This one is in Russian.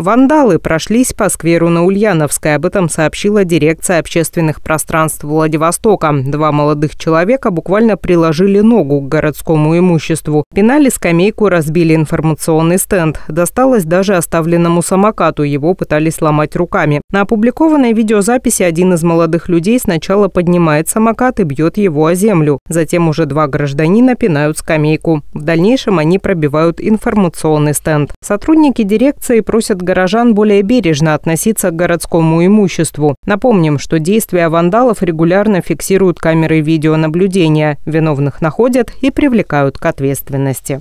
Вандалы прошлись по скверу на Ульяновской. Об этом сообщила дирекция общественных пространств Владивостока. Два молодых человека буквально приложили ногу к городскому имуществу. Пинали скамейку, разбили информационный стенд. Досталось даже оставленному самокату. Его пытались сломать руками. На опубликованной видеозаписи один из молодых людей сначала поднимает самокат и бьет его о землю. Затем уже два гражданина пинают скамейку. В дальнейшем они пробивают информационный стенд. Сотрудники дирекции просят горожан более бережно относиться к городскому имуществу. Напомним, что действия вандалов регулярно фиксируют камеры видеонаблюдения. Виновных находят и привлекают к ответственности.